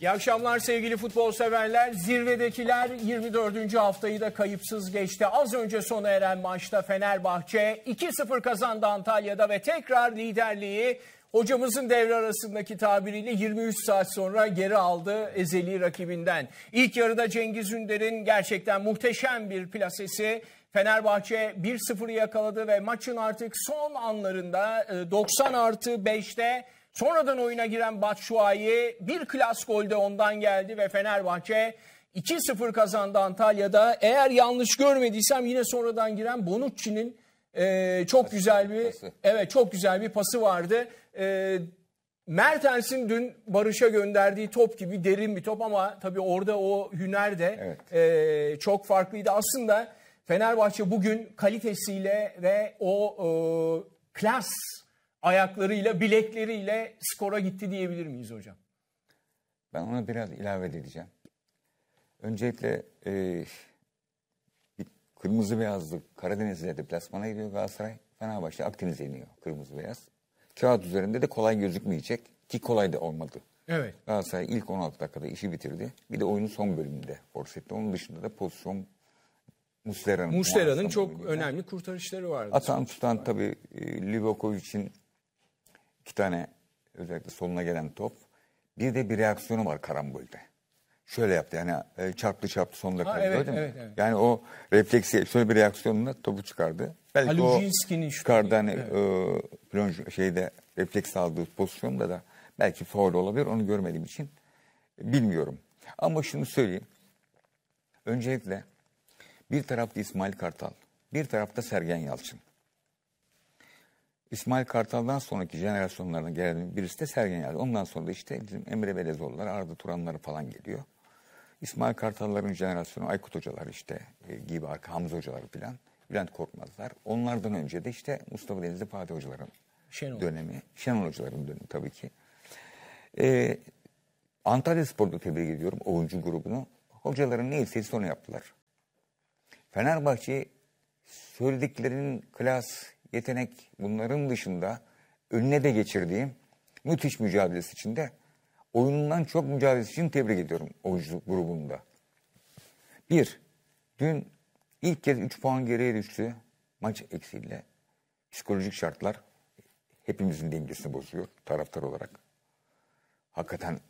İyi akşamlar sevgili futbol severler. Zirvedekiler 24. haftayı da kayıpsız geçti. Az önce sona eren maçta Fenerbahçe 2-0 kazandı Antalya'da ve tekrar liderliği hocamızın devre arasındaki tabiriyle 23 saat sonra geri aldı ezeli rakibinden. İlk yarıda Cengiz Ünder'in gerçekten muhteşem bir plasesi Fenerbahçe 1-0'ı yakaladı ve maçın artık son anlarında 90 e, artı 5'te Sonradan oyuna giren Batshuayi bir klas golde ondan geldi ve Fenerbahçe 2-0 kazandı Antalya'da. Eğer yanlış görmediysem yine sonradan giren Bonucci'nin e, çok güzel bir evet çok güzel bir pası vardı. E, Mertens'in dün Barış'a gönderdiği top gibi derin bir top ama tabii orada o hüner de evet. e, çok farklıydı. Aslında Fenerbahçe bugün kalitesiyle ve o e, klas ayaklarıyla, bilekleriyle skora gitti diyebilir miyiz hocam? Ben ona biraz ilave edeceğim. Öncelikle e, kırmızı beyazlı Karadeniz'de deplasmana gidiyor Galatasaray. Fenerbahçe Akdeniz'e iniyor kırmızı beyaz. Kağıt üzerinde de kolay gözükmeyecek ki kolay da olmadı. Evet. Galatasaray ilk 16 dakikada işi bitirdi. Bir de oyunun son bölümünde forsetti. Onun dışında da pozisyon Muslera'nın. Muslera'nın çok bölümünden. önemli kurtarışları vardı. Atan tutan tabii e, Livakovic'in iki tane özellikle soluna gelen top. Bir de bir reaksiyonu var karambolde. Şöyle yaptı yani e, çarptı çarptı sonunda kaldı evet, gördün evet, mü? Evet. Yani o refleksi şöyle bir reaksiyonla topu çıkardı. Belki o çıkardı hani e, evet. e, şeyde refleks aldığı pozisyonda da belki faul olabilir onu görmediğim için bilmiyorum. Ama şunu söyleyeyim. Öncelikle bir tarafta İsmail Kartal, bir tarafta Sergen Yalçın. İsmail Kartal'dan sonraki jenerasyonlarına gelen birisi de Sergen Yalçın. Ondan sonra da işte bizim Emre Belezoğlu'lar, Arda Turanları falan geliyor. İsmail Kartal'ların jenerasyonu Aykut Hocalar işte e, gibi arka Hamza Hocalar falan. Bülent Korkmazlar. Onlardan önce de işte Mustafa Denizli Fatih Hocaların Şenol. dönemi. Şenol Hocaların dönemi tabii ki. Ee, Antalya Spor'da tebrik ediyorum oyuncu grubunu. Hocaların neyse istediği onu yaptılar. Fenerbahçe söylediklerinin klas yetenek bunların dışında önüne de geçirdiğim müthiş mücadelesi içinde oyunundan çok mücadelesi için tebrik ediyorum oyuncu grubunda. Bir, dün ilk kez 3 puan geriye düştü maç eksiğiyle. Psikolojik şartlar hepimizin dengesini bozuyor taraftar olarak. Hakikaten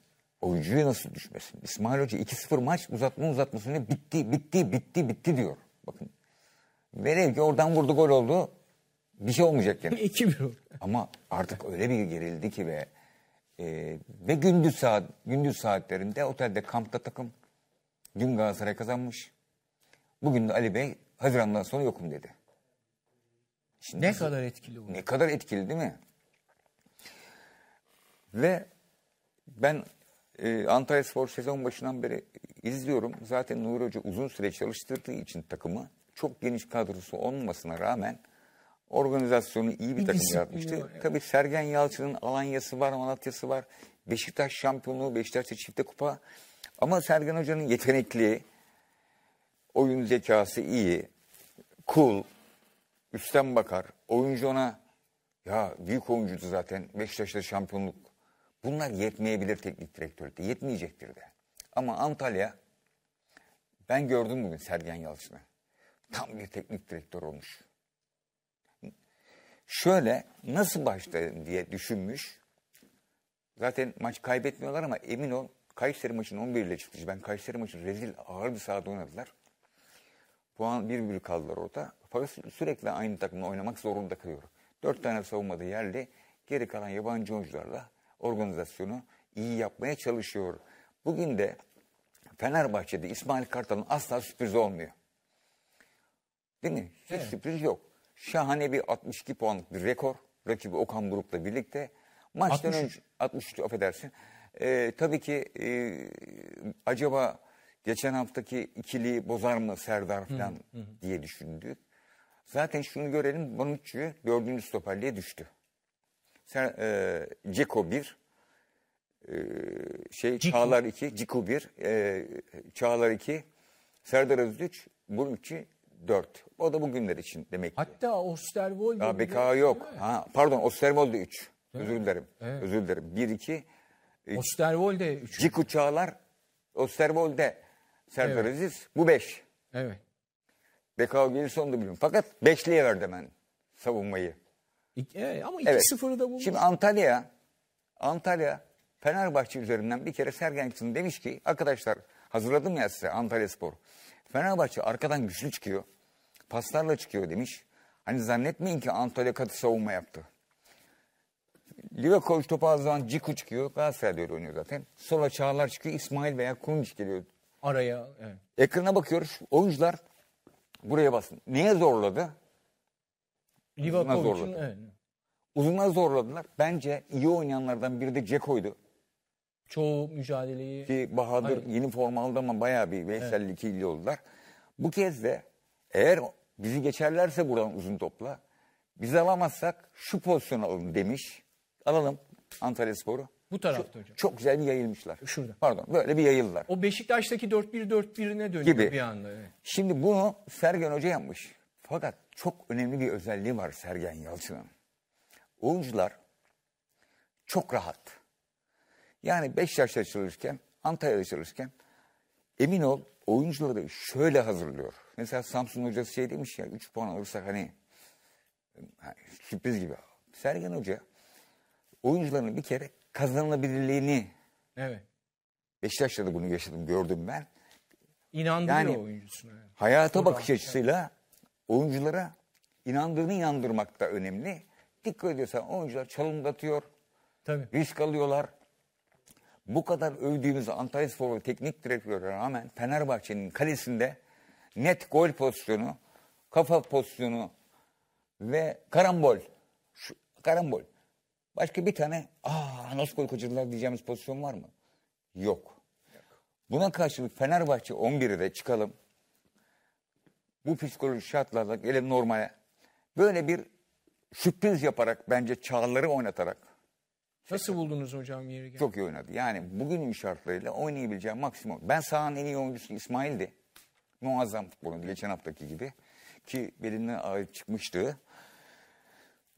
oyuncuya nasıl düşmesin? İsmail Hoca 2-0 maç uzatma uzatmasını bitti, bitti, bitti, bitti diyor. Bakın. Velev ki oradan vurdu gol oldu. Bir şey olmayacak yani. 2 Ama artık öyle bir gerildi ki ve e, ve gündüz saat gündüz saatlerinde otelde kampta takım dün Galatasaray kazanmış. Bugün de Ali Bey Haziran'dan sonra yokum dedi. Şimdi ne kadar etkili bu? Ne kadar etkili değil mi? Ve ben e, Antalya Spor sezon başından beri izliyorum. Zaten Nuri Hoca uzun süre çalıştırdığı için takımı çok geniş kadrosu olmasına rağmen Organizasyonu iyi bir takım yapmıştı. Ya. Tabii Sergen Yalçın'ın Alanya'sı var, Malatya'sı var. Beşiktaş şampiyonluğu, Beşiktaş'ta çifte kupa. Ama Sergen Hoca'nın yetenekli, oyun zekası iyi, cool, üstten bakar. Oyuncu ona, ya büyük oyuncudu zaten Beşiktaş'ta şampiyonluk. Bunlar yetmeyebilir teknik direktörlükte, yetmeyecektir de. Ama Antalya, ben gördüm bugün Sergen Yalçın'ı. Tam bir teknik direktör olmuş şöyle nasıl başlayalım diye düşünmüş. Zaten maç kaybetmiyorlar ama emin ol Kayseri maçının 11 ile çıkmış. Ben Kayseri maçını rezil ağır bir sahada oynadılar. Puan bir bir kaldılar orada. Fakat sürekli aynı takımla oynamak zorunda kalıyor. Dört tane savunmada yerli, geri kalan yabancı oyuncularla organizasyonu iyi yapmaya çalışıyor. Bugün de Fenerbahçe'de İsmail Kartal'ın asla sürpriz olmuyor. Değil mi? Hiç evet. sürpriz yok. Şahane bir 62 puanlık bir rekor. Rakibi Okan Buruk'la birlikte. Maçtan 63. önce 63 affedersin. Ee, tabii ki e, acaba geçen haftaki ikili bozar mı Serdar falan hı hı. diye düşündük. Zaten şunu görelim Bonucci dördüncü stoperliğe düştü. Sen, e, Ceko 1, e, şey, Ciku. Çağlar 2, Ciku 1, e, Çağlar 2, Serdar Özgüç, Bonucci 4. O da bugünler için demek ki. Hatta Osterwold. Ya BK yok. Ha, pardon Osterwold'da 3. Özür dilerim. Evet. Özür dilerim. 1 2 Osterwold'e 3. Cik uçağlar Osterwold'e Serdar evet. Bu 5. Evet. BK gelirse onu da biliyorum. Fakat 5'liye verdim ben savunmayı. E, iki, evet, ama 2-0'ı evet. da bulmuş. Şimdi Antalya Antalya Fenerbahçe üzerinden bir kere Sergen Yalçın demiş ki arkadaşlar hazırladım ya size Antalya Spor. Fenerbahçe arkadan güçlü çıkıyor. Paslarla çıkıyor demiş. Hani zannetmeyin ki Antalya katı savunma yaptı. Livakovic topu az zaman Ciku çıkıyor. Galatasaray'da öyle oynuyor zaten. Sola Çağlar çıkıyor. İsmail veya Kunç geliyor. Araya. Evet. Ekrana bakıyoruz. Oyuncular buraya basın. Niye zorladı? Livakovic'in evet. Uzuna zorladılar. Bence iyi oynayanlardan biri de Ceko'ydu. Çoğu mücadeleyi... Ki Bahadır Hayır. Hani- yeni aldı ama bayağı bir Veysel'li evet. oldular. Bu kez de eğer bizi geçerlerse buradan uzun topla, biz alamazsak şu pozisyonu alın demiş. Alalım Antalya Sporu. Bu tarafta çok, hocam. Çok güzel bir yayılmışlar. Şurada. Pardon böyle bir yayıldılar. O Beşiktaş'taki 4-1-4-1'ine dönüyor Gibi. bir anda. Evet. Şimdi bunu Sergen Hoca yapmış. Fakat çok önemli bir özelliği var Sergen Yalçın'ın. Oyuncular çok rahat. Yani 5 yaşta çalışırken, Antalya'da çalışırken emin ol oyuncuları şöyle hazırlıyor. Mesela Samsun hocası şey demiş ya 3 puan alırsak hani sürpriz gibi. Sergen Hoca oyuncuların bir kere kazanılabilirliğini evet. Beşiktaş'ta da bunu yaşadım, gördüm ben. İnandırıyor yani, oyuncusuna. Yani. Hayata bakış açısıyla oyunculara inandığını yandırmak da önemli. Dikkat ediyorsan oyuncular çalımdatıyor, Tabii. risk alıyorlar, bu kadar övdüğümüz Antalya Sporlu teknik direktörü rağmen Fenerbahçe'nin kalesinde net gol pozisyonu, kafa pozisyonu ve karambol. Şu, karambol. Başka bir tane aa nasıl gol kaçırdılar diyeceğimiz pozisyon var mı? Yok. Buna karşılık Fenerbahçe 11'i de çıkalım. Bu psikolojik şartlarda gelelim normale. Böyle bir sürpriz yaparak bence çağları oynatarak Nasıl buldunuz hocam yeri? Çok iyi oynadı. Yani bugünün şartlarıyla oynayabileceğim maksimum. Ben sahanın en iyi oyuncusu İsmail'di. Muazzam futbolundu geçen haftaki gibi. Ki belinden ağır çıkmıştı.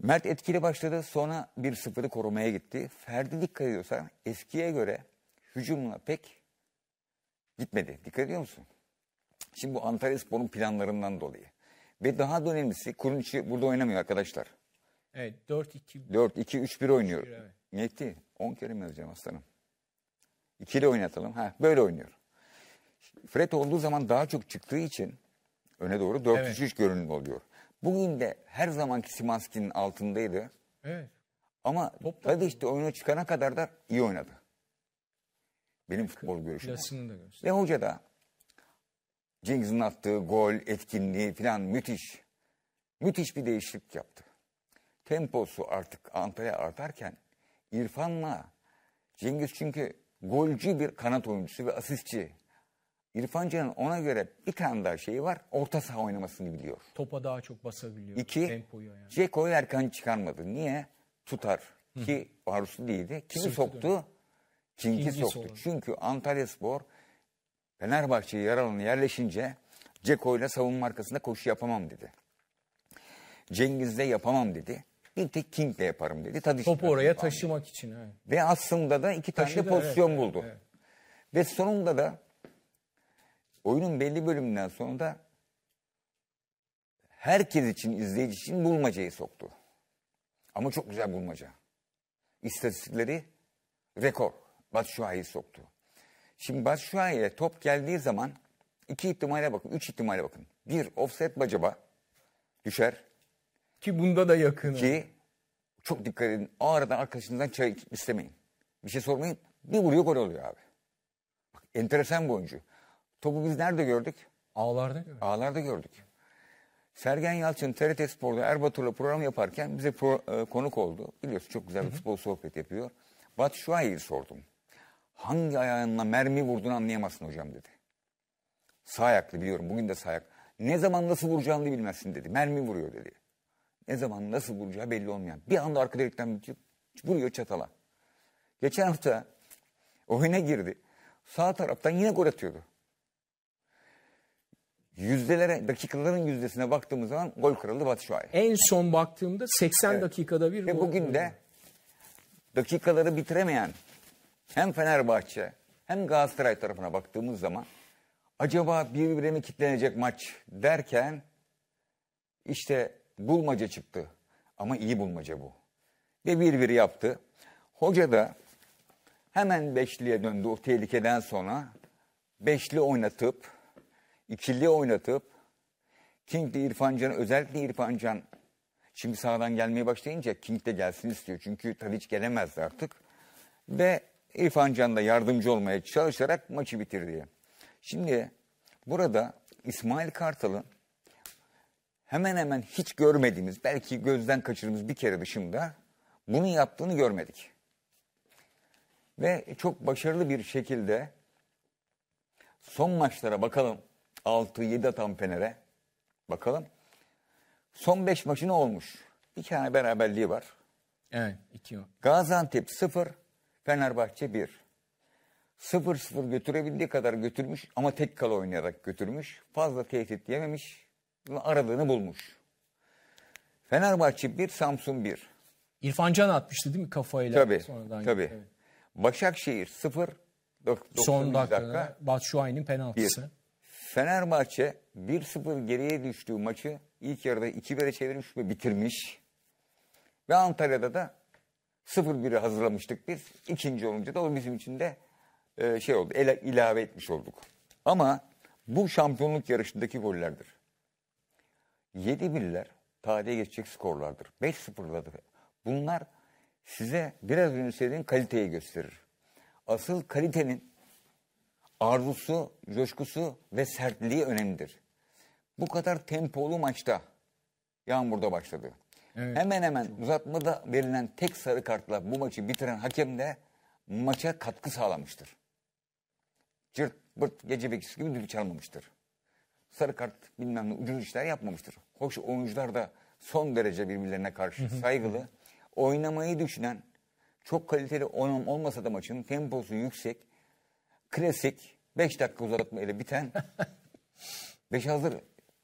Mert etkili başladı sonra 1-0'ı korumaya gitti. Ferdi dikkat ediyorsan eskiye göre hücumla pek gitmedi. Dikkat ediyor musun? Şimdi bu Antalya Spor'un planlarından dolayı. Ve daha da önemlisi Kurunçi burada oynamıyor arkadaşlar. Evet 4 2 3 1 oynuyor. 3, 1, evet. Yetti. 10 kelime yazacağım aslanım. İkili oynatalım. Ha, böyle oynuyor. Fred olduğu zaman daha çok çıktığı için öne doğru 4-3-3 evet. görünüm oluyor. Bugün de her zamanki Simanski'nin altındaydı. Evet. Ama Toplam. işte oyuna çıkana kadar da iyi oynadı. Benim futbol görüşüm. Ve hoca da Cengiz'in attığı gol, etkinliği falan müthiş. Müthiş bir değişiklik yaptı. Temposu artık Antalya artarken İrfan'la Cengiz çünkü golcü bir kanat oyuncusu ve asistçi. İrfan Can'ın ona göre bir tane daha şeyi var. Orta saha oynamasını biliyor. Topa daha çok basabiliyor. İki, tempoyu yani. Ceko'yu erken çıkarmadı. Niye? Tutar. Hı. Ki Barus'u değildi. Kimi Sırtı soktu? Dönüyor. soktu. Olur. Çünkü Antalya Spor Fenerbahçe'ye yaralanı yerleşince Ceko ile savunma arkasında koşu yapamam dedi. Cengiz de yapamam dedi bir tek King'le yaparım dedi. Tadiç Topu oraya falan. taşımak için. Evet. Ve aslında da iki Taşıdı, pozisyon evet, buldu. Evet, Ve sonunda da oyunun belli bölümünden sonra da herkes için, izleyici için bulmacayı soktu. Ama çok güzel bulmaca. İstatistikleri rekor. Batshuayi'yi soktu. Şimdi Batshuayi'ye top geldiği zaman iki ihtimale bakın, üç ihtimale bakın. Bir, offset bacaba düşer. Ki bunda da yakın. Ki çok dikkat edin. Ağrı'dan arkadaşınızdan çay istemeyin. Bir şey sormayın. Bir vuruyor gol oluyor abi. Bak, enteresan bir oyuncu. Topu biz nerede gördük? Ağlarda gördük. Ağlarda gördük. Sergen Yalçın TRT Spor'da Erbatur'la program yaparken bize pro, e, konuk oldu. Biliyorsun çok güzel bir futbol sohbet yapıyor. Batu Şuay'ı sordum. Hangi ayağınla mermi vurduğunu anlayamazsın hocam dedi. Sağ ayaklı biliyorum bugün de sağ ayak. Ne zaman nasıl vuracağını bilmezsin dedi. Mermi vuruyor dedi. Ne zaman nasıl vuracağı belli olmayan. Bir anda arka delikten vuruyor çatala. Geçen hafta oyuna girdi. Sağ taraftan yine gol atıyordu. Yüzdelere, dakikaların yüzdesine baktığımız zaman gol kırıldı Batı Şuay. En son baktığımda 80 evet. dakikada bir Ve gol. bugün de dakikaları bitiremeyen hem Fenerbahçe hem Galatasaray tarafına baktığımız zaman acaba birbirine mi kitlenecek maç derken işte bulmaca çıktı. Ama iyi bulmaca bu. Ve bir bir yaptı. Hoca da hemen beşliye döndü o tehlikeden sonra. Beşli oynatıp, ikili oynatıp, King de İrfan Can, özellikle İrfan Can şimdi sağdan gelmeye başlayınca King de gelsin istiyor. Çünkü Tadiç gelemezdi artık. Ve İrfan Can da yardımcı olmaya çalışarak maçı bitirdi. Şimdi burada İsmail Kartal'ın hemen hemen hiç görmediğimiz, belki gözden kaçırdığımız bir kere dışında bunu yaptığını görmedik. Ve çok başarılı bir şekilde son maçlara bakalım 6-7 atan Fener'e bakalım. Son 5 maçı ne olmuş? Bir tane beraberliği var. Evet, iki Gaziantep 0, Fenerbahçe 1. 0-0 götürebildiği kadar götürmüş ama tek kala oynayarak götürmüş. Fazla tehdit yememiş aradığını bulmuş. Fenerbahçe 1, Samsun 1. İrfan Can atmıştı değil mi kafayla? Tabii, sonradan tabii. evet. Başakşehir 0, Son dakikada dakika, Batu Şuay'ın penaltısı. Bir. Fenerbahçe 1-0 geriye düştüğü maçı ilk yarıda 2-1'e çevirmiş ve bitirmiş. Ve Antalya'da da 0-1'i hazırlamıştık biz. İkinci olunca da o bizim için de e, şey oldu, ilave etmiş olduk. Ama bu şampiyonluk yarışındaki gollerdir. 7-1'ler tarihe geçecek skorlardır. 5-0'ladır. Bunlar size biraz önce söylediğim kaliteyi gösterir. Asıl kalitenin arzusu, coşkusu ve sertliği önemlidir. Bu kadar tempolu maçta Yağmur'da başladı. Evet. Hemen hemen uzatmada verilen tek sarı kartla bu maçı bitiren hakem de maça katkı sağlamıştır. Cırt bırt gece bekçisi gibi düdük çalmamıştır sarı kart bilmem ne ucuz işler yapmamıştır. Hoş oyuncular da son derece birbirlerine karşı saygılı. Oynamayı düşünen, çok kaliteli oynam olmasa da maçın temposu yüksek, klasik, 5 dakika uzatma ile biten, 5 hazır.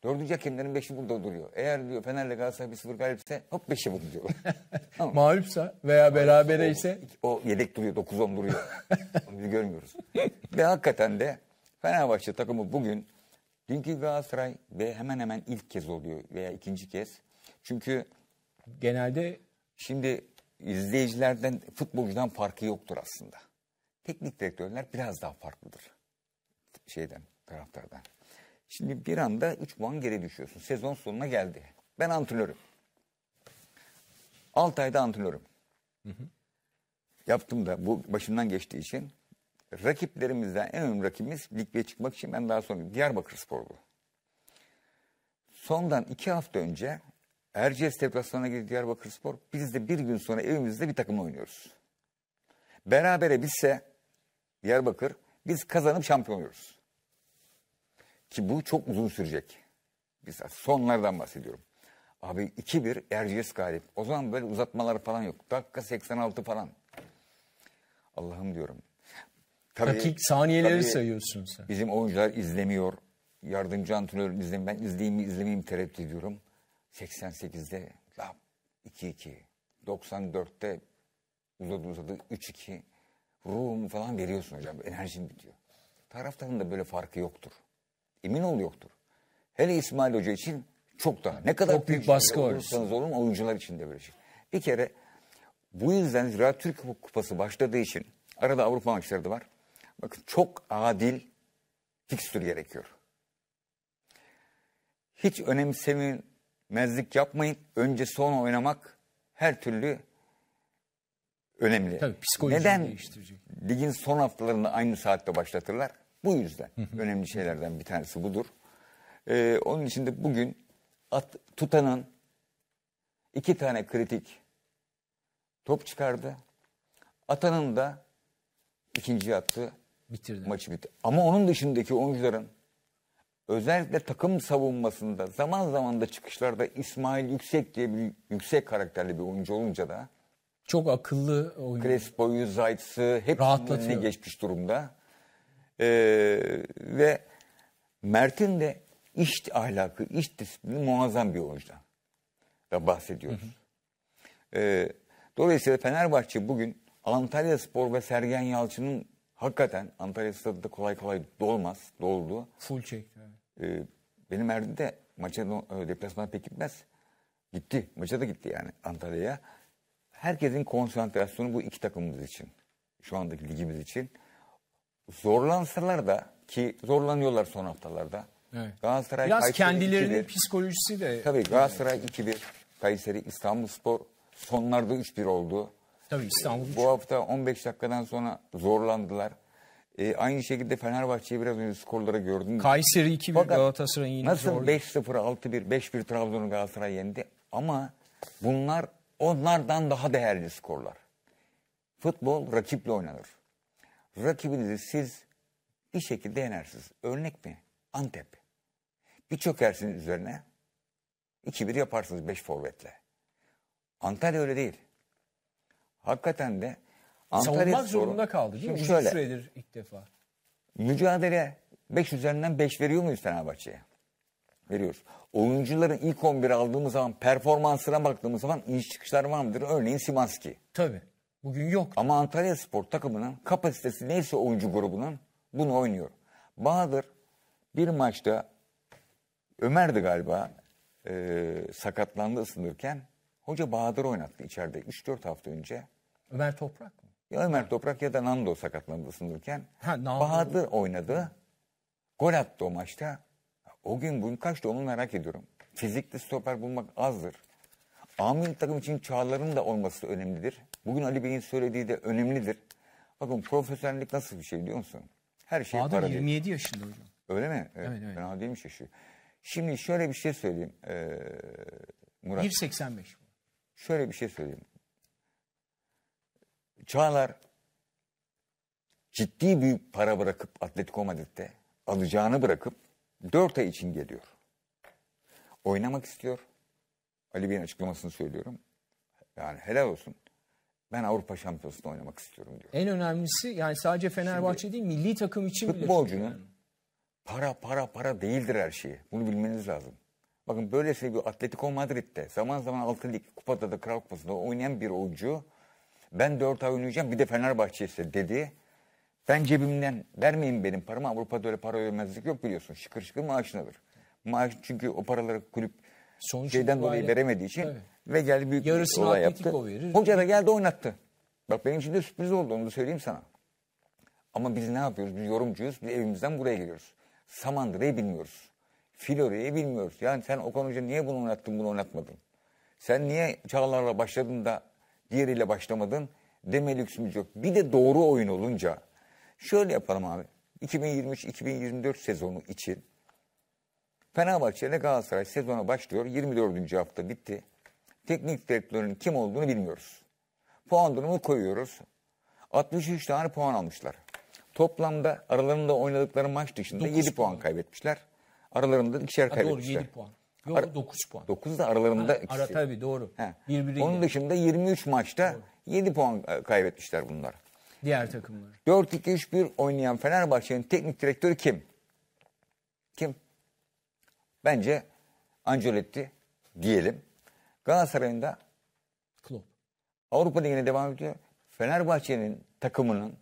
Dördüncü hakemlerin beşi burada duruyor. Eğer diyor Fener'le Galatasaray bir sıfır galipse hop beşi burada diyor. Mağlupsa veya berabere ise. O, o yedek duruyor dokuz on duruyor. Onu görmüyoruz. Ve hakikaten de Fenerbahçe takımı bugün Dünkü Galatasaray ve hemen hemen ilk kez oluyor veya ikinci kez. Çünkü genelde şimdi izleyicilerden futbolcudan farkı yoktur aslında. Teknik direktörler biraz daha farklıdır şeyden taraftardan. Şimdi bir anda 3 puan geri düşüyorsun. Sezon sonuna geldi. Ben antrenörüm. 6 ayda antrenörüm. Hı hı. Yaptım da bu başımdan geçtiği için. Rakiplerimizden en önemli rakibimiz ligde çıkmak için ben daha sonra Diyarbakır Spor'du. Sondan iki hafta önce Erciyes deplasmanına girdi Diyarbakır Spor. Biz de bir gün sonra evimizde bir takım oynuyoruz. Berabere bitse Diyarbakır biz kazanıp şampiyon oluyoruz. Ki bu çok uzun sürecek. Biz sonlardan bahsediyorum. Abi 2-1 Erciyes galip. O zaman böyle uzatmaları falan yok. Dakika 86 falan. Allah'ım diyorum. Tabii, Dakik saniyeleri tabii sayıyorsun sen. Bizim oyuncular izlemiyor. Yardımcı antrenörüm izlemiyor. Ben izleyeyim mi izlemeyeyim tereddüt ediyorum. 88'de lap 2-2. 94'te uzadı uzadı 3-2. Ruhum falan veriyorsun hocam. Enerjim bitiyor. Taraftarın da böyle farkı yoktur. Emin ol yoktur. Hele İsmail Hoca için çok daha. Ne kadar çok büyük baskı var. Olursanız olun oyuncular için de böyle şey. Bir kere bu yüzden Ziraat Türk Kupası başladığı için arada Avrupa maçları da var. Bakın çok adil fikstür gerekiyor. Hiç önemsemezlik yapmayın. Önce son oynamak her türlü önemli. Tabii psikoloji Neden ligin son haftalarında aynı saatte başlatırlar? Bu yüzden. önemli şeylerden bir tanesi budur. Ee, onun için de bugün at, tutanın iki tane kritik top çıkardı. Atanın da ikinci attı bitirdi. Maçı bitti. Ama onun dışındaki oyuncuların özellikle takım savunmasında zaman zaman da çıkışlarda İsmail Yüksek diye bir yüksek karakterli bir oyuncu olunca da çok akıllı oyuncu. Crespo'yu, Zayt'sı hep önüne geçmiş durumda. Ee, ve Mert'in de iş ahlakı, iş disiplini muazzam bir oyuncudan da bahsediyoruz. Hı hı. Ee, dolayısıyla Fenerbahçe bugün Antalya Spor ve Sergen Yalçın'ın Hakikaten Antalya stadı da kolay kolay dolmaz. Doldu. Full çekti. Evet. Ee, benim Erdi de maça e, deplasmana pek gitmez. Gitti. Maça da gitti yani Antalya'ya. Herkesin konsantrasyonu bu iki takımımız için. Şu andaki ligimiz için. Zorlansalar da ki zorlanıyorlar son haftalarda. Evet. Galatasaray Biraz Kayseri kendilerinin psikolojisi de. Tabii Galatasaray evet. 2-1. Kayseri İstanbul Spor sonlarda 3-1 oldu. Tabii İstanbul. Bu hafta 15 dakikadan sonra zorlandılar. E, aynı şekilde Fenerbahçe'yi biraz önce skorlara gördüm. Kayseri 2-1 Galatasaray yine Nasıl 5-0, 6-1, 5-1 Trabzon'u Galatasaray yendi ama bunlar onlardan daha değerli skorlar. Futbol rakiple oynanır. Rakibinizi siz bir şekilde yenersiniz. Örnek mi? Antep. Bir çökersiniz üzerine. 2-1 yaparsınız 5 forvetle. Antalya öyle değil hakikaten de Antalya Savunmak Sporu, zorunda kaldı değil mi? şöyle, süredir ilk defa. Mücadele 5 üzerinden 5 veriyor muyuz Fenerbahçe'ye? Veriyoruz. Oyuncuların ilk 11'i aldığımız zaman performansına baktığımız zaman iniş çıkışlar var mıdır? Örneğin Simanski. Tabii. Bugün yok. Ama Antalya Spor takımının kapasitesi neyse oyuncu grubunun bunu oynuyor. Bahadır bir maçta Ömer'di galiba e, sakatlandı ısınırken hoca Bahadır oynattı içeride 3-4 hafta önce. Ömer Toprak mı? Ya Ömer Toprak ya da Nando sakatlandı ısınırken. Ha, Nando. Bahadır oynadı. Gol attı o maçta. O gün bugün kaçtı onu merak ediyorum. Fizikli stoper bulmak azdır. Amin takım için çağların da olması önemlidir. Bugün Ali Bey'in söylediği de önemlidir. Bakın profesyonellik nasıl bir şey biliyor musun? Her şey Bahadır para 27 değil. yaşında hocam. Öyle mi? Evet, evet, evet. Fena değilmiş yaşı. Şimdi şöyle bir şey söyleyeyim ee, Murat. 1.85. Şöyle bir şey söyleyeyim. Çağlar ciddi büyük para bırakıp Atletico Madrid'de alacağını bırakıp 4 ay için geliyor. Oynamak istiyor. Ali Bey'in açıklamasını söylüyorum. Yani helal olsun. Ben Avrupa Şampiyonası'nda oynamak istiyorum diyor. En önemlisi yani sadece Fenerbahçe Şimdi, değil milli takım için futbolcunun bile para para para değildir her şeyi. Bunu bilmeniz lazım. Bakın böylesine bir Atletico Madrid'de zaman zaman Altın Lig Kupada da Kral Kupası'nda oynayan bir oyuncu ben 4 ay oynayacağım bir de Fenerbahçe ise dedi. Ben cebimden vermeyin benim paramı. Avrupa'da öyle para ödemezlik yok biliyorsun. Şıkır şıkır maaşınadır. Maaş çünkü o paraları kulüp Sonuç şeyden dolayı aile. veremediği için Tabii. ve geldi büyük Yarısını bir olay yaptı. Verir. Hoca da geldi oynattı. Bak benim için de sürpriz oldu onu söyleyeyim sana. Ama biz ne yapıyoruz? Biz yorumcuyuz. Biz evimizden buraya geliyoruz. Samandıra'yı bilmiyoruz. Filore'yi bilmiyoruz. Yani sen Okan Hoca niye bunu oynattın bunu oynatmadın? Sen niye Çağlar'la başladın da diğeriyle başlamadın deme lüksümüz yok. Bir de doğru oyun olunca şöyle yapalım abi. 2023-2024 sezonu için Fenerbahçe ile Galatasaray sezona başlıyor. 24. hafta bitti. Teknik direktörünün kim olduğunu bilmiyoruz. Puan durumu koyuyoruz. 63 tane puan almışlar. Toplamda aralarında oynadıkları maç dışında 7 puan kaybetmişler. Aralarında ikişer ha, kaybetmişler. Doğru 7 puan. Yok 9 puan. 9 da aralarında ha, ikisi. Ara tabii doğru. He. Onun dışında 23 maçta doğru. 7 puan kaybetmişler bunlar. Diğer takımlar. 4-2-3-1 oynayan Fenerbahçe'nin teknik direktörü kim? Kim? Bence Ancelotti diyelim. Galatasaray'ın da Klopp. Avrupa Ligi'ne devam ediyor. Fenerbahçe'nin takımının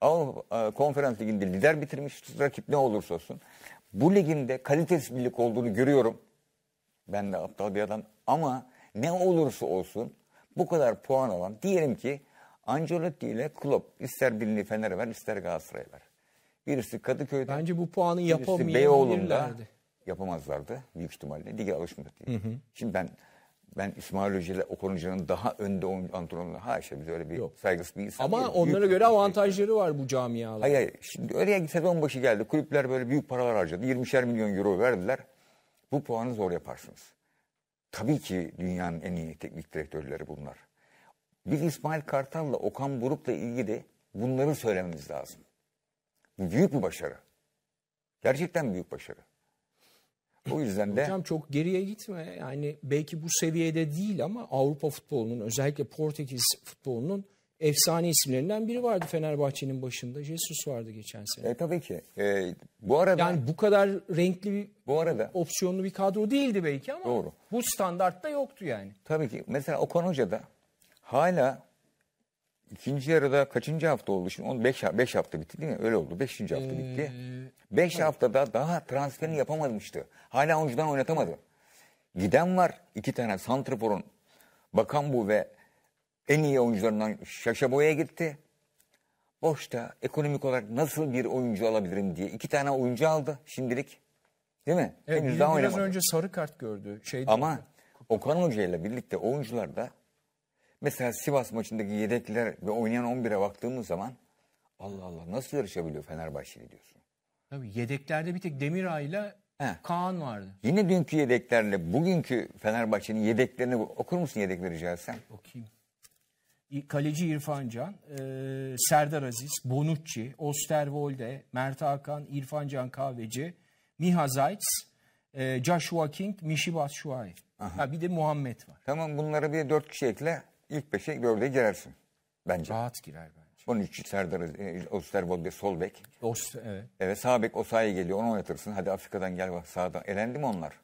Avrupa e, Konferans Ligi'nde lider bitirmiş rakip ne olursa olsun. Bu liginde kalitesiz bir lig olduğunu görüyorum. Ben de aptal bir adam ama ne olursa olsun bu kadar puan alan diyelim ki Ancelotti ile Klopp ister birini Fener'e ver ister Galatasaray'a ver. Birisi Kadıköy'de. Bence bu puanı yapamayabilirlerdi. Yapamazlardı büyük ihtimalle. Lige alışmadı. Hı hı. Şimdi ben ben İsmail Hoca ile Okan daha önde antrenörler. Ha işte biz öyle bir Yok. saygısı bir insan. Ama değil. onlara büyük göre şey. avantajları var bu camialar. Hayır hayır. Şimdi oraya sezon başı geldi. Kulüpler böyle büyük paralar harcadı. 20'şer milyon euro verdiler. Bu puanı zor yaparsınız. Tabii ki dünyanın en iyi teknik direktörleri bunlar. Biz İsmail Kartal'la Okan Buruk'la ilgili bunları söylememiz lazım. Bu büyük bir başarı. Gerçekten büyük başarı. O yüzden de... Hocam çok geriye gitme. Yani belki bu seviyede değil ama Avrupa futbolunun özellikle Portekiz futbolunun efsane isimlerinden biri vardı Fenerbahçe'nin başında. Jesus vardı geçen sene. E, tabii ki. E, bu arada yani bu kadar renkli bir, bu arada opsiyonlu bir kadro değildi belki ama doğru. bu standartta yoktu yani. Tabii ki. Mesela Okan Hoca da hala ikinci yarıda kaçıncı hafta oldu şimdi? 15 5 hafta bitti değil mi? Öyle oldu. 5. hafta ee, bitti. 5 haftada daha transferini yapamamıştı. Hala oyuncudan oynatamadı. Giden var. iki tane santraforun. Bakan bu ve en iyi oyuncularından Şaşaboy'a gitti. Boşta ekonomik olarak nasıl bir oyuncu alabilirim diye iki tane oyuncu aldı şimdilik. Değil mi? Evet, Henüz daha biraz oynamadı. önce sarı kart gördü. Şey Ama mi? Okan Hoca ile birlikte oyuncular da mesela Sivas maçındaki yedekler ve oynayan 11'e baktığımız zaman Allah Allah nasıl yarışabiliyor Fenerbahçe diyorsun. Tabii yedeklerde bir tek Demiray ile Kaan vardı. Yine dünkü yedeklerle bugünkü Fenerbahçe'nin yedeklerini okur musun yedekleri rica etsem? Okuyayım kaleci İrfan Can, e, Serdar Aziz, Bonucci, Osterwolde, Mert Hakan, İrfan Can Kahveci, Miha Zayt's, e, Joshua King, Mişibat Şuay. Ha, bir de Muhammed var. Tamam bunları bir dört kişi ekle. İlk beşe dörde girersin. Bence. Rahat girer bence. Onun için Serdar Aziz, e, Osterwolde Solbek. Ost, evet. Evet sağ bek Osayi geliyor onu oynatırsın. Hadi Afrika'dan gel bak sağdan. Elendi mi onlar?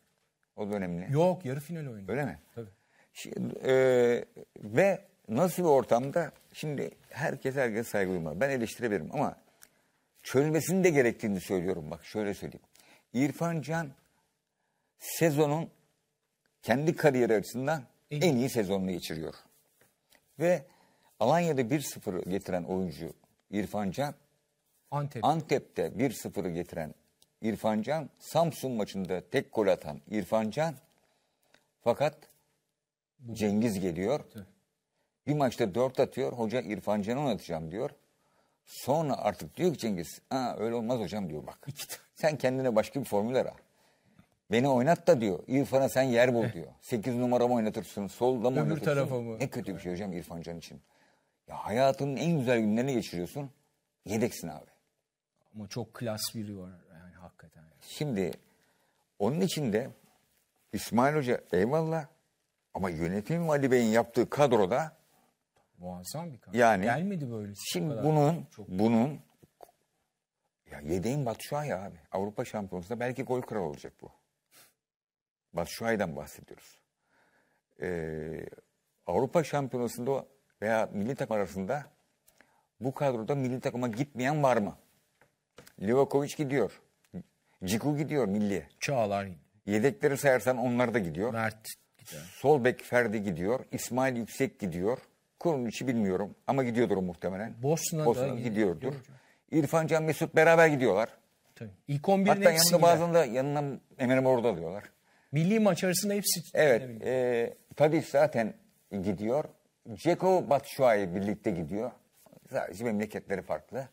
O da önemli. Yok yarı final oynuyor. Öyle mi? Tabii. Şimdi, e, ve nasıl bir ortamda şimdi herkes herkes saygı duymaz. Ben eleştirebilirim ama çözmesinin de gerektiğini söylüyorum bak şöyle söyleyeyim. İrfan Can sezonun kendi kariyeri açısından en, en iyi sezonunu geçiriyor. Ve Alanya'da 1-0'ı getiren oyuncu İrfan Can Antep. Antep'te 1-0'ı getiren İrfan Can, Samsun maçında tek gol atan İrfan Can fakat Cengiz geliyor. Evet. Bir maçta dört atıyor. Hoca İrfan Can'ı oynatacağım diyor. Sonra artık diyor ki Cengiz ha öyle olmaz hocam diyor bak. Sen kendine başka bir formül ara. Beni oynat da diyor. İrfan'a sen yer bul eh. diyor. Sekiz numaramı oynatırsın. Solda mı Öbür oynatırsın? mı? Ne kötü bir şey hocam İrfan Can için. Ya hayatının en güzel günlerini geçiriyorsun. Yedeksin abi. Ama çok klas biri var yani hakikaten. Şimdi onun için de İsmail Hoca eyvallah ama yönetim Ali Bey'in yaptığı kadroda Muazzam bir kaynak. Yani, Gelmedi böyle. Şimdi bunun, çok... bunun ya yedeğin Batshuayi abi. Avrupa Şampiyonası'nda belki gol kralı olacak bu. Batshuayi'den bahsediyoruz. Ee, Avrupa Şampiyonası'nda veya milli takım arasında bu kadroda milli takıma gitmeyen var mı? Livakovic gidiyor. Ciku gidiyor milli. Çağlar. Yedekleri sayarsan onlar da gidiyor. Mert gidiyor. Sol bek Ferdi gidiyor. İsmail Yüksek gidiyor. Kurum içi bilmiyorum ama gidiyordur muhtemelen. Bosna'da Bosna gidiyordur. gidiyordur. İrfan Can Mesut beraber gidiyorlar. Tabii. İlk 11'in Hatta yanında bazen de yanına Emre Mor'u da alıyorlar. Milli maç arasında hepsi. Evet. E, Tadic zaten gidiyor. Ceko Batshuayi birlikte gidiyor. Sadece memleketleri farklı.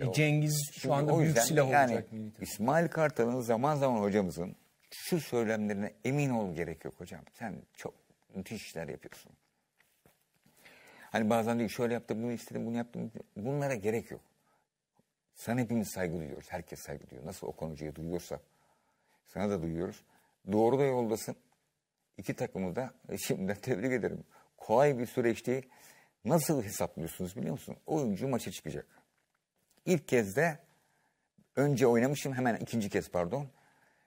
E, Cengiz şu anda o büyük silah yani, olacak. İsmail Kartal'ın zaman zaman hocamızın şu söylemlerine emin ol gerek yok hocam. Sen çok müthiş işler yapıyorsun. Hani bazen diyor şöyle yaptım, bunu istedim, bunu yaptım. Bunlara gerek yok. Sana hepimiz saygı duyuyoruz. Herkes saygı duyuyor. Nasıl o konucuya duyuyorsa sana da duyuyoruz. Doğru da yoldasın. İki takımı da şimdi tebrik ederim. Kolay bir süreçti. Nasıl hesaplıyorsunuz biliyor musun? Oyuncu maça çıkacak. İlk kez de önce oynamışım hemen ikinci kez pardon.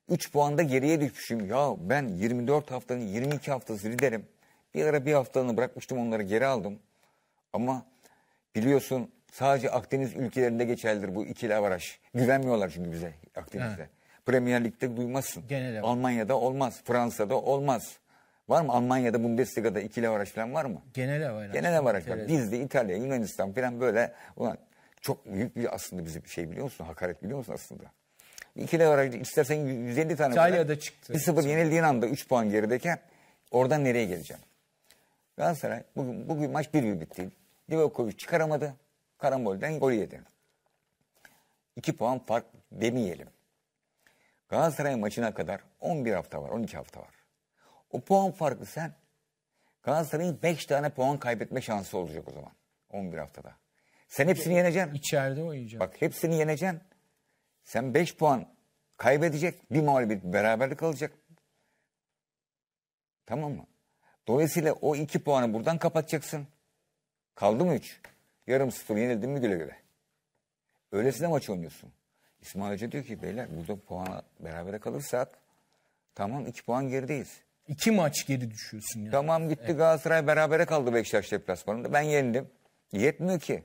3 puanda geriye düşmüşüm. Ya ben 24 haftanın 22 haftası liderim. Bir ara bir haftalığını bırakmıştım onları geri aldım. Ama biliyorsun sadece Akdeniz ülkelerinde geçerlidir bu ikili avaraj. Güvenmiyorlar çünkü bize Akdeniz'de. Evet. Premier Lig'de duymazsın. Genel Almanya'da olmaz, Fransa'da olmaz. Var mı Almanya'da Bundesliga'da ikili avaraj falan var mı? Genel avaraj. Genel avaraj var. Bizde İtalya, Yunanistan falan böyle ulan çok büyük bir aslında bizi bir şey biliyor musun? Hakaret biliyor musun aslında? İkili avaraj istersen 150 tane. İtalya'da çıktı. 1-0 yenildiğin anda 3 puan gerideyken oradan nereye geleceğim? Galatasaray bugün, bugün maç 1-1 bitti. Livakovic çıkaramadı. Karambol'den gol yedi. İki puan fark demeyelim. Galatasaray maçına kadar 11 hafta var, 12 hafta var. O puan farkı sen Galatasaray'ın 5 tane puan kaybetme şansı olacak o zaman. 11 haftada. Sen hepsini yeneceksin. İçeride oynayacaksın. Bak hepsini yeneceksin. Sen 5 puan kaybedecek. Bir mağlubiyet beraberlik alacak. Tamam mı? Dolayısıyla o 2 puanı buradan kapatacaksın. Kaldı mı üç? Yarım sıfır yenildin mi güle güle. Öylesine maç oynuyorsun. İsmail Hoca diyor ki beyler burada puana berabere kalırsak tamam iki puan gerideyiz. İki maç geri düşüyorsun. Yani. Tamam gitti evet. Galatasaray berabere kaldı Beşiktaş deplasmanında. Ben yendim. Yetmiyor ki.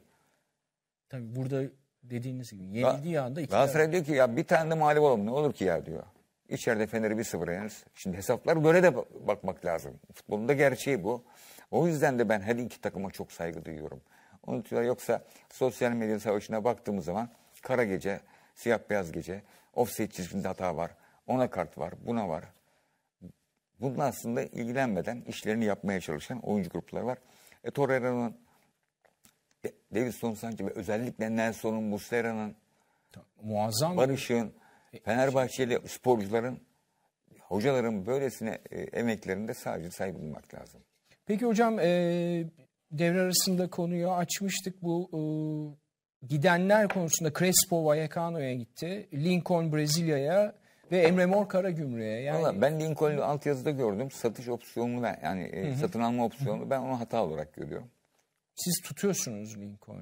Tabii burada dediğiniz gibi yenildiği Ga- anda... Iki Galatasaray tane... diyor ki ya bir tane de mağlup olalım ne olur ki ya diyor. İçeride Fener'i bir sıfır yeneriz. Şimdi hesaplar böyle de bakmak lazım. Futbolun da gerçeği bu. O yüzden de ben her iki takıma çok saygı duyuyorum. Unutuyorlar yoksa sosyal medya savaşına baktığımız zaman kara gece, siyah beyaz gece, offset çizginde hata var, ona kart var, buna var. Bununla aslında ilgilenmeden işlerini yapmaya çalışan oyuncu grupları var. E, Torreira'nın, Davidson sanki ve özellikle Nelson'un, Muslera'nın, Muazzam Barış'ın, e, e, Fenerbahçeli sporcuların, hocaların böylesine e, emeklerinde sadece saygı duymak lazım. Peki hocam e, devre arasında konuyu açmıştık. Bu e, gidenler konusunda Crespo Vallecano'ya gitti. Lincoln Brezilya'ya ve Emre Mor Karagümrük'e. Yani... Vallahi ben Lincoln'u altyazıda gördüm. Satış opsiyonunu yani e, satın alma opsiyonunu ben onu hata olarak görüyorum. Siz tutuyorsunuz Lincoln'u.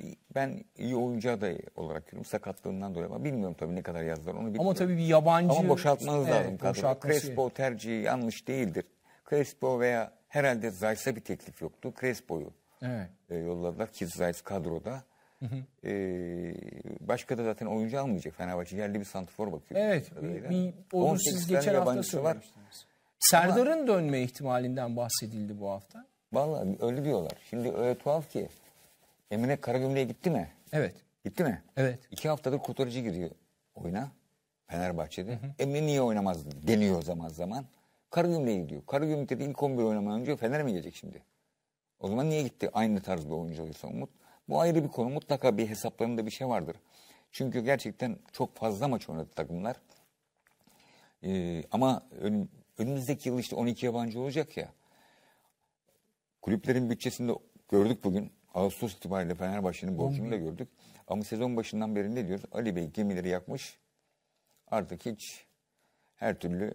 E, ben iyi oyuncu adayı olarak görüyorum. Sakatlığından dolayı ama bilmiyorum tabii ne kadar yazdılar onu bilmiyorum. Ama tabii bir yabancı... Ama boşaltmanız lazım kadroyu. Crespo tercihi yanlış değildir. Crespo veya Herhalde Zayse bir teklif yoktu. Crespo'yu evet. e, yolladılar ki Zayse kadroda. Hı hı. Ee, başka da zaten oyuncu almayacak. Fenerbahçe yerli bir santrfor bakıyor. Evet. Bir, bir, onu siz geçen hafta söylemiştiniz. Serdar'ın dönme ihtimalinden bahsedildi bu hafta. Vallahi öyle diyorlar. Şimdi öyle tuhaf ki Emine Karagümrük'e gitti mi? Evet. Gitti mi? Evet. İki haftadır kurtarıcı giriyor oyuna. Fenerbahçe'de. Hı hı. Emre niye oynamaz deniyor zaman zaman. Karagümrük'e gidiyor. Karagümrük'te de ilk 11 oynamadan önce Fener'e mi gelecek şimdi? O zaman niye gitti? Aynı tarzda oyuncu alıyorsa Umut. Bu ayrı bir konu. Mutlaka bir hesaplarında bir şey vardır. Çünkü gerçekten çok fazla maç oynadı takımlar. Ee, ama önüm, önümüzdeki yıl işte 12 yabancı olacak ya. Kulüplerin bütçesinde gördük bugün. Ağustos itibariyle Fenerbahçe'nin borcunu da gördük. Ama sezon başından beri ne diyoruz? Ali Bey gemileri yakmış. Artık hiç her türlü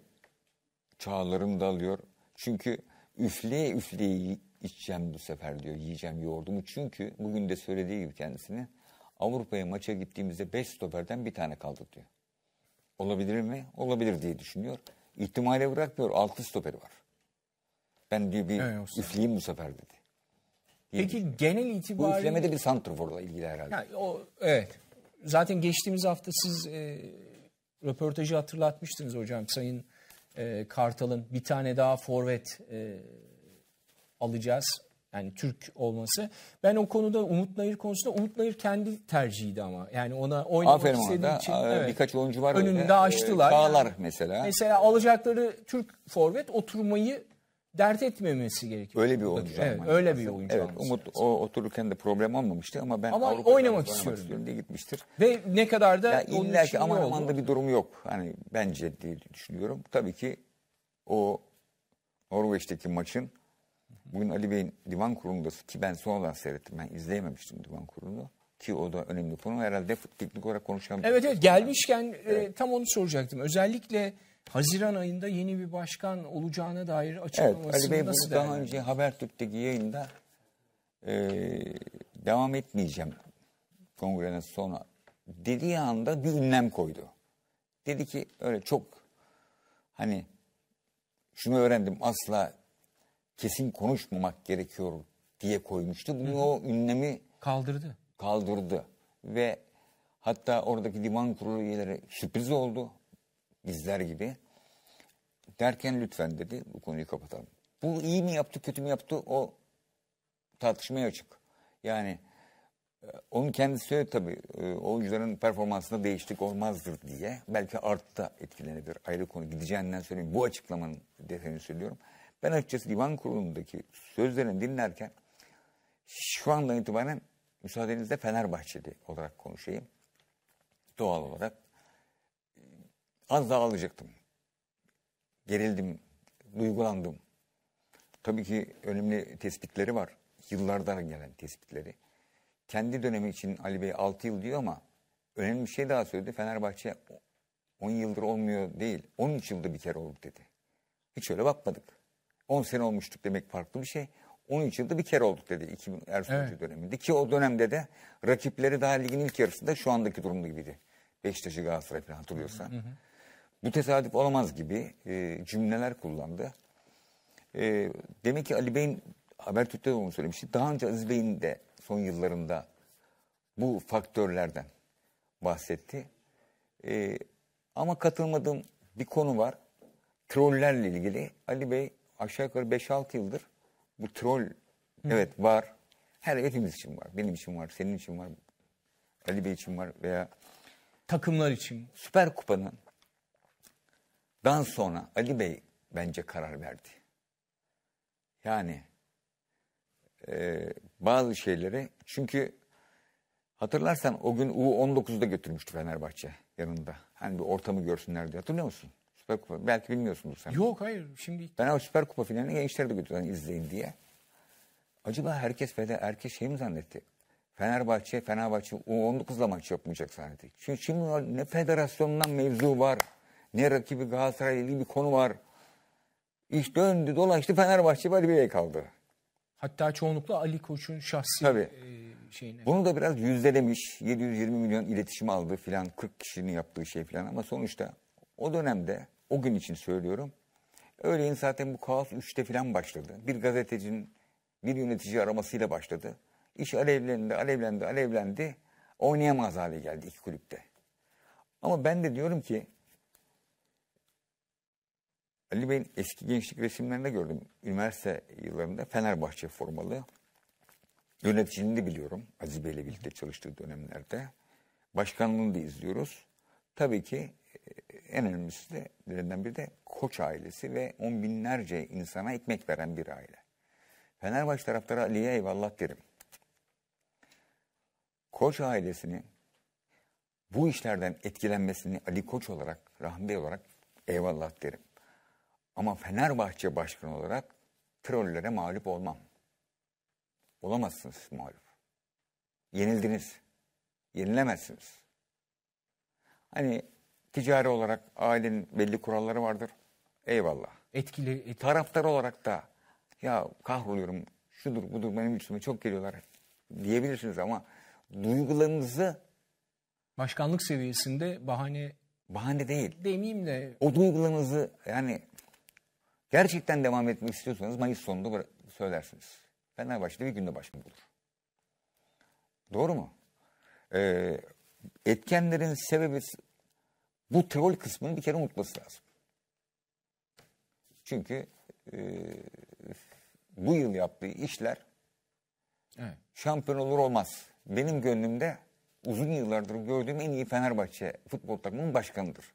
Çağlarım dalıyor. Çünkü üfleye üfleye içeceğim bu sefer diyor. Yiyeceğim yoğurdumu. Çünkü bugün de söylediği gibi kendisine Avrupa'ya maça gittiğimizde 5 stoperden bir tane kaldı diyor. Olabilir mi? Olabilir diye düşünüyor. İhtimale bırakmıyor. 6 stoperi var. Ben diyor bir evet, üfleyeyim bu sefer dedi. Diye Peki düşünüyor. genel itibariyle... Bu üflemede bir santrforla ilgili herhalde. Yani o, evet. Zaten geçtiğimiz hafta siz e, röportajı hatırlatmıştınız hocam. Sayın e, Kartal'ın bir tane daha forvet e, alacağız. Yani Türk olması. Ben o konuda Umut Nayır konusunda Umut Nayır kendi tercihiydi ama. Yani ona oynamak Aferin istediği orada. için. Evet, birkaç oyuncu var önünde öyle. açtılar. Çağlar yani, mesela. Mesela alacakları Türk forvet oturmayı dert etmemesi gerekiyor. Öyle bir oyuncu. Evet, öyle bir oyuncu. Evet, Umut o otururken de problem olmamıştı ama ben ama Avrupa'da oynamak istiyorum. istiyorum diye gitmiştir. Ve ne kadar da ya illa ki aman aman da bir durum yok. Hani bence diye düşünüyorum. Tabii ki o Norveç'teki maçın bugün Ali Bey'in divan kurulunda ki ben sonradan seyrettim. Ben izleyememiştim divan kurulunu ki o da önemli konu. Herhalde teknik olarak konuşan. Evet evet gelmişken e, evet. E, tam onu soracaktım. Özellikle Haziran ayında yeni bir başkan olacağına dair açıklaması evet, Ali Bey, nasıl daha değerlendir? önce Habertürk'teki yayında e, devam etmeyeceğim kongrenin sonra dediği anda bir ünlem koydu. Dedi ki öyle çok hani şunu öğrendim asla kesin konuşmamak gerekiyor diye koymuştu. Bunu Hı-hı. o ünlemi kaldırdı. Kaldırdı ve hatta oradaki divan kurulu üyeleri sürpriz oldu bizler gibi. Derken lütfen dedi bu konuyu kapatalım. Bu iyi mi yaptı kötü mü yaptı o tartışmaya açık. Yani e, onun kendisi söyledi tabii e, oyuncuların performansında değişiklik olmazdır diye. Belki arttı etkilenebilir ayrı konu gideceğinden söyleyeyim. Bu açıklamanın detayını söylüyorum. Ben açıkçası divan kurulundaki sözlerini dinlerken şu andan itibaren müsaadenizle Fenerbahçeli olarak konuşayım. Doğal olarak Az daha alacaktım. Gerildim, duygulandım. Tabii ki önemli tespitleri var. Yıllardan gelen tespitleri. Kendi dönemi için Ali Bey 6 yıl diyor ama önemli bir şey daha söyledi. Fenerbahçe 10 yıldır olmuyor değil, 13 yılda bir kere oldu dedi. Hiç öyle bakmadık. 10 sene olmuştuk demek farklı bir şey. 13 yılda bir kere olduk dedi 2000 Ersun evet. döneminde. Ki o dönemde de rakipleri daha ligin ilk yarısında şu andaki durumda gibiydi. Beşiktaş'ı Galatasaray falan hatırlıyorsan. Hı hı. Bu tesadüf olamaz gibi e, cümleler kullandı. E, demek ki Ali Bey'in haber de onu söylemişti. Daha önce Aziz Bey'in de son yıllarında bu faktörlerden bahsetti. E, ama katılmadığım bir konu var. Trollerle ilgili. Ali Bey aşağı yukarı 5-6 yıldır bu troll Hı. evet var. Her hepimiz için var. Benim için var, senin için var. Ali Bey için var veya takımlar için. Süper Kupa'nın Dan sonra Ali Bey bence karar verdi. Yani e, bazı şeyleri çünkü hatırlarsan o gün U19'da götürmüştü Fenerbahçe yanında. Hani bir ortamı görsünler diye hatırlıyor musun? Süper Kupa belki bilmiyorsundur sen. Yok hayır şimdi. Ben o Süper Kupa finalini gençlere de götürdüm izleyin diye. Acaba herkes Fede herkes şey mi zannetti? Fenerbahçe, Fenerbahçe U19'la maç yapmayacak zannetti. Çünkü şimdi ne federasyondan mevzu var ne rakibi Galatasaray'la ilgili bir konu var. İş döndü dolaştı Fenerbahçe Balibe'ye kaldı. Hatta çoğunlukla Ali Koç'un şahsi Tabii. E, şeyine. Bunu da biraz yüzdelemiş. 720 milyon iletişim aldı filan 40 kişinin yaptığı şey filan ama sonuçta o dönemde o gün için söylüyorum. Öğleyin zaten bu kaos 3'te filan başladı. Bir gazetecinin bir yönetici aramasıyla başladı. İş alevlendi, alevlendi, alevlendi. Oynayamaz hale geldi iki kulüpte. Ama ben de diyorum ki Ali Bey'in eski gençlik resimlerinde gördüm. Üniversite yıllarında Fenerbahçe formalı. Yöneticini de biliyorum. Aziz Bey'le birlikte çalıştığı dönemlerde. Başkanlığını da izliyoruz. Tabii ki e, en önemlisi de birinden biri de Koç ailesi ve on binlerce insana ekmek veren bir aile. Fenerbahçe taraftarı Ali'ye eyvallah derim. Koç ailesini bu işlerden etkilenmesini Ali Koç olarak, Rahmi Bey olarak eyvallah derim. Ama Fenerbahçe başkanı olarak trollere mağlup olmam. Olamazsınız mağlup. Yenildiniz. Yenilemezsiniz. Hani ticari olarak ailenin belli kuralları vardır. Eyvallah. Etkili, etkili. Taraftar olarak da ya kahroluyorum şudur budur benim üstüme çok geliyorlar diyebilirsiniz ama duygularınızı başkanlık seviyesinde bahane bahane değil. Demeyeyim de o duygularınızı yani Gerçekten devam etmek istiyorsanız Mayıs sonunda söylersiniz. Fenerbahçe'de bir günde başkan bulur. Doğru mu? Ee, etkenlerin sebebi bu teori kısmını bir kere unutması lazım. Çünkü e, bu yıl yaptığı işler evet. şampiyon olur olmaz. Benim gönlümde uzun yıllardır gördüğüm en iyi Fenerbahçe futbol takımının başkanıdır.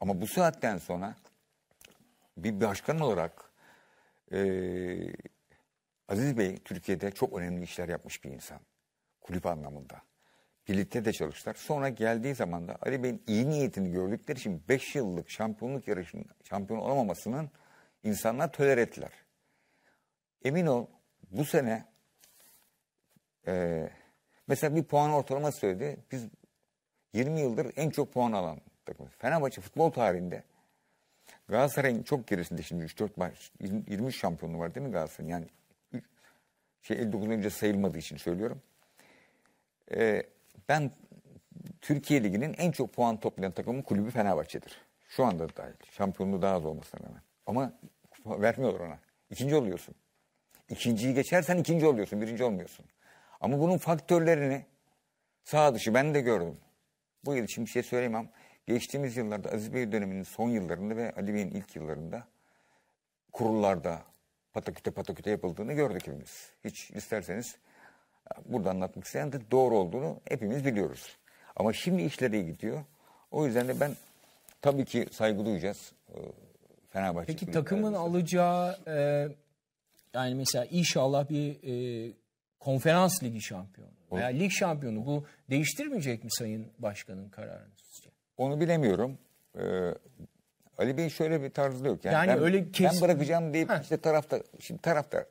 Ama bu saatten sonra bir başkan olarak e, Aziz Bey Türkiye'de çok önemli işler yapmış bir insan. Kulüp anlamında. Birlikte de çalıştılar. Sonra geldiği zaman da Ali Bey'in iyi niyetini gördükleri için 5 yıllık şampiyonluk yarışının şampiyon olamamasının insanlar töler ettiler. Emin ol bu sene e, mesela bir puan ortalama söyledi. Biz 20 yıldır en çok puan alan takım. Fenerbahçe futbol tarihinde Galatasaray'ın çok gerisinde şimdi 3-4 maç 20 şampiyonluğu var değil mi Galatasaray'ın? Yani şey 59 önce sayılmadığı için söylüyorum. Ee, ben Türkiye Ligi'nin en çok puan toplayan takımın kulübü Fenerbahçe'dir. Şu anda da dahil. Şampiyonluğu daha az olmasına rağmen. Ama vermiyorlar ona. İkinci oluyorsun. İkinciyi geçersen ikinci oluyorsun. Birinci olmuyorsun. Ama bunun faktörlerini sağ dışı ben de gördüm. Bu yıl için bir şey söyleyemem. Geçtiğimiz yıllarda Aziz Bey döneminin son yıllarında ve Ali Bey'in ilk yıllarında kurullarda pataküte pataküte yapıldığını gördük hepimiz. Hiç isterseniz e, burada anlatmak isteyen de doğru olduğunu hepimiz biliyoruz. Ama şimdi işler iyi gidiyor. O yüzden de ben tabii ki saygı duyacağız. E, Fenerbahçe Peki takımın alacağı e, yani mesela inşallah bir e, konferans ligi şampiyonu veya lig şampiyonu bu değiştirmeyecek mi Sayın Başkan'ın kararını sizce? Onu bilemiyorum. Ee, Ali Bey şöyle bir tarzda yok. Yani, yani ben, öyle kes... ben bırakacağım deyip Heh. işte tarafta şimdi taraftar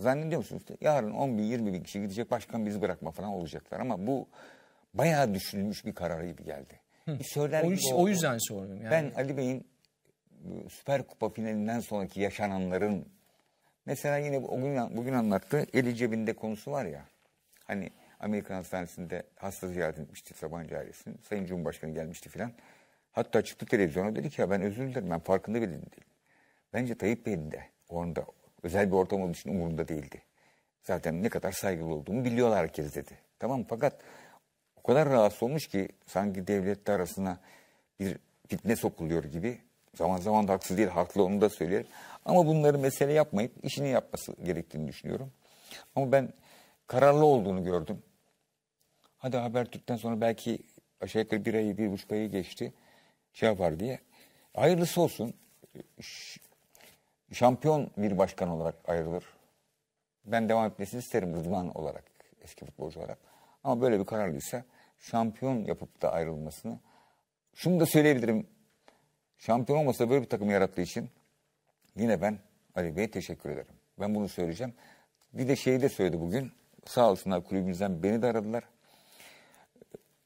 zannediyor musunuz? Yarın 10 bin 20 bin kişi gidecek başkan bizi bırakma falan olacaklar ama bu bayağı düşünülmüş bir karar gibi geldi. Hı. Söyler o, iş, o yüzden sordum. Yani. Ben Ali Bey'in Süper Kupa finalinden sonraki yaşananların mesela yine bugün, bugün anlattı eli cebinde konusu var ya hani Amerikan hastanesinde hasta ziyaret etmişti Sabancı ailesini. Sayın Cumhurbaşkanı gelmişti filan. Hatta çıktı televizyona dedi ki ya ben özür dilerim ben farkında bile değilim. Bence Tayyip Bey'in de orada özel bir ortam olduğu için umurunda değildi. Zaten ne kadar saygılı olduğumu biliyorlar herkes dedi. Tamam fakat o kadar rahatsız olmuş ki sanki devletle arasına bir fitne sokuluyor gibi. Zaman zaman da haksız değil, haklı onu da söylerim. Ama bunları mesele yapmayıp işini yapması gerektiğini düşünüyorum. Ama ben kararlı olduğunu gördüm. Hadi Habertürk'ten sonra belki aşağı yukarı bir ayı, bir buçuk ayı geçti. Şey yapar diye. Hayırlısı olsun. Şampiyon bir başkan olarak ayrılır. Ben devam etmesini isterim Rıdvan olarak, eski futbolcu olarak. Ama böyle bir kararlıysa şampiyon yapıp da ayrılmasını. Şunu da söyleyebilirim. Şampiyon olmasa böyle bir takım yarattığı için yine ben Ali Bey'e teşekkür ederim. Ben bunu söyleyeceğim. Bir de şeyi de söyledi bugün. Sağ olsunlar kulübümüzden beni de aradılar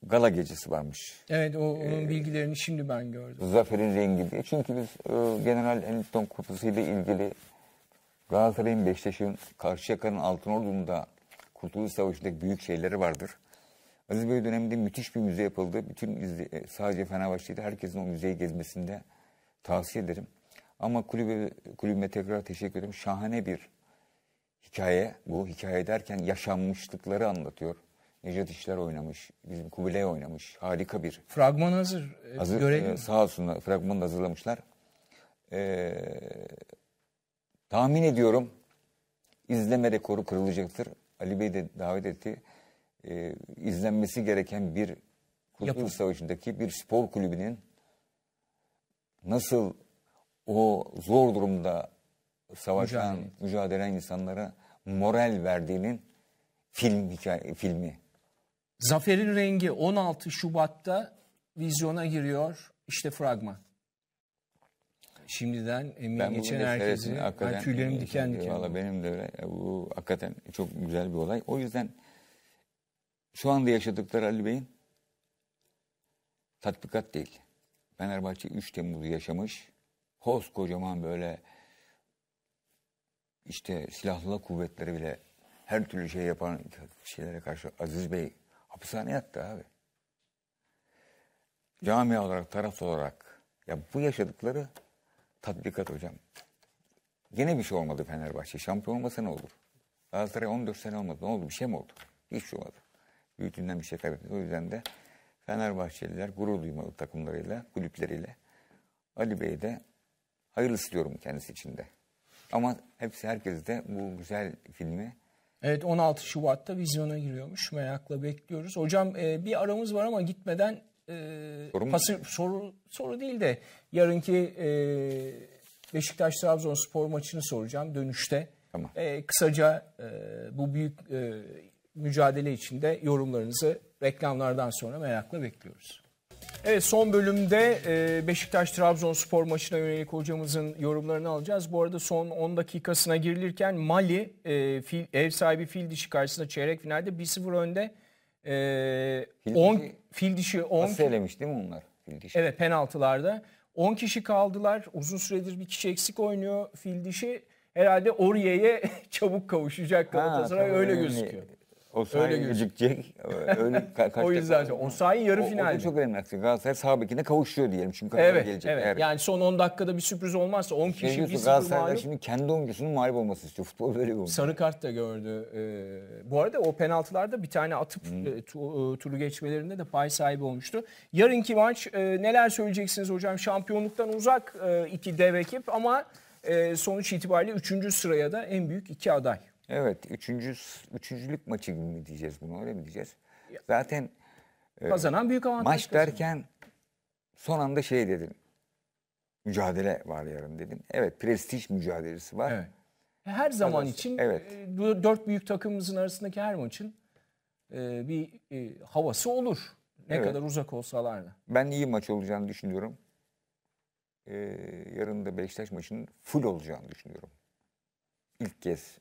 gala gecesi varmış. Evet o, onun ee, bilgilerini şimdi ben gördüm. Zaferin rengi diye. Çünkü biz e, General Hamilton Kupası ile ilgili Galatasaray'ın, Beşiktaş'ın, Karşıyaka'nın, Altınordu'nda Kurtuluş Savaşı'ndaki büyük şeyleri vardır. Aziz Bey döneminde müthiş bir müze yapıldı. Bütün izle, e, sadece Fenerbahçe'de herkesin o müzeyi gezmesinde tavsiye ederim. Ama kulübe, kulübüme tekrar teşekkür ederim. Şahane bir hikaye bu. Hikaye derken yaşanmışlıkları anlatıyor. Necdet İşler oynamış, bizim Kubilay oynamış. Harika bir. Fragman hazır. E, hazır Görelim. E, sağ olsunlar fragmanı da hazırlamışlar. E, tahmin ediyorum izleme rekoru kırılacaktır. Ali Bey de davet etti. E, izlenmesi gereken bir Kurtuluş Savaşı'ndaki bir spor kulübünün nasıl o zor durumda savaşan, mücadele. mücadele insanlara moral verdiğinin film hikaye, filmi. Zaferin rengi 16 Şubat'ta vizyona giriyor. İşte fragman. Şimdiden emin ben geçen herkesin yani tüylerim e, diken e, diken. Valla benim de öyle. E, bu hakikaten çok güzel bir olay. O yüzden şu anda yaşadıkları Ali Bey'in tatbikat değil. Fenerbahçe 3 Temmuz'u yaşamış. Hoz kocaman böyle işte silahlı kuvvetleri bile her türlü şey yapan şeylere karşı Aziz Bey Hapishane yattı abi. Cami olarak, taraf olarak. Ya bu yaşadıkları tatbikat hocam. Yine bir şey olmadı Fenerbahçe. Şampiyon olmasa ne olur? Galatasaray 14 sene olmadı. Ne oldu? Bir şey mi oldu? Hiç şey olmadı. Büyüklüğünden bir şey kaybetmedi. O yüzden de Fenerbahçeliler gurur duymalı takımlarıyla, kulüpleriyle. Ali Bey'e de hayırlısı diyorum kendisi için de. Ama hepsi herkes de bu güzel filmi Evet 16 Şubat'ta vizyona giriyormuş. Merakla bekliyoruz. Hocam e, bir aramız var ama gitmeden e, soru, pası, soru soru değil de yarınki e, Beşiktaş Trabzonspor maçını soracağım dönüşte. Tamam. E, kısaca e, bu büyük e, mücadele içinde yorumlarınızı reklamlardan sonra merakla bekliyoruz. Evet son bölümde e, Beşiktaş-Trabzonspor maçına yönelik hocamızın yorumlarını alacağız. Bu arada son 10 dakikasına girilirken Mali e, ev sahibi fil dişi karşısında çeyrek finalde 1-0 önde. E, fil, dişi, fil dişi 10. Nasıl elemiş değil mi onlar? Fil dişi. Evet penaltılarda. 10 kişi kaldılar. Uzun süredir bir kişi eksik oynuyor fil dişi. Herhalde Oriye'ye çabuk kavuşacak Galatasaray öyle gözüküyor. Osayi öyle gecikecek. öyle ka o yüzden Osayi yarı final. O, o çok önemli aksi. Galatasaray sağ bekine kavuşuyor diyelim. Çünkü evet, gelecek. Evet. evet. Yani son 10 dakikada bir sürpriz olmazsa 10 kişi bir sıfır mağlup. şimdi kendi oyuncusunun mağlup olması istiyor. Futbol böyle bir Sarı kart da gördü. Ee, bu arada o penaltılarda bir tane atıp hmm. e, tu, e, turu geçmelerinde de pay sahibi olmuştu. Yarınki maç e, neler söyleyeceksiniz hocam? Şampiyonluktan uzak e, iki dev ekip ama e, sonuç itibariyle 3. sıraya da en büyük iki aday. Evet, üçüncü, üçüncülük maçı gibi mi diyeceğiz bunu, öyle mi diyeceğiz? Zaten e, kazanan e, büyük avantaj. Maç kazanıyor. derken son anda şey dedim. Mücadele var yarın dedim. Evet, prestij mücadelesi var. Evet. E, her zaman Kazası. için evet. E, dört büyük takımımızın arasındaki her maçın e, bir e, havası olur. Ne evet. kadar uzak olsalar da. Ben iyi maç olacağını düşünüyorum. Ee, yarın da Beşiktaş maçının full olacağını düşünüyorum. İlk kez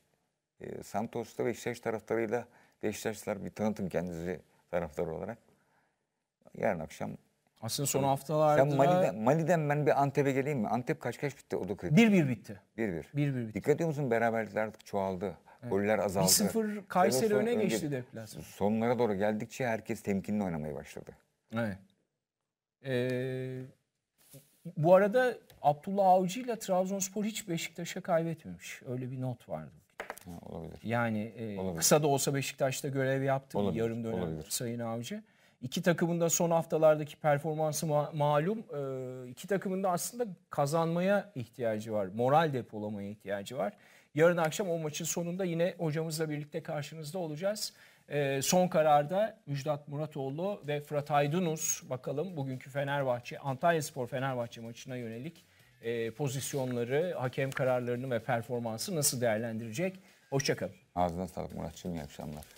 e, Santos'ta Beşiktaş taraftarıyla Beşiktaşlar bir tanıtım kendisi taraftar olarak. Yarın akşam aslında son haftalarda... Sen Mali'den, Mali'den ben bir Antep'e geleyim mi? Antep kaç kaç bitti o da kritik. bir 1 bitti. bir bir 1-1 bitti. Dikkat ediyor musun beraberlikler artık çoğaldı. Evet. azaldı. 1-0 Kayseri öne geçti deplasman. Sonlara doğru geldikçe herkes temkinli oynamaya başladı. Evet. Ee, bu arada Abdullah Avcı ile Trabzonspor hiç Beşiktaş'a kaybetmemiş. Öyle bir not vardı olabilir. Yani e, olabilir. kısa da olsa Beşiktaş'ta görev yaptı olabilir. yarım dönem olabilir. Sayın Avcı. İki takımın da son haftalardaki performansı ma- malum. E, iki takımın da aslında kazanmaya ihtiyacı var. Moral depolamaya ihtiyacı var. Yarın akşam o maçın sonunda yine hocamızla birlikte karşınızda olacağız. E, son kararda Müjdat Muratoğlu ve Fırat Aydınus bakalım bugünkü Fenerbahçe, Antalya Spor Fenerbahçe maçına yönelik e, pozisyonları, hakem kararlarını ve performansı nasıl değerlendirecek? Hoşçakalın. Ağzına sağlık Muratçığım. İyi akşamlar.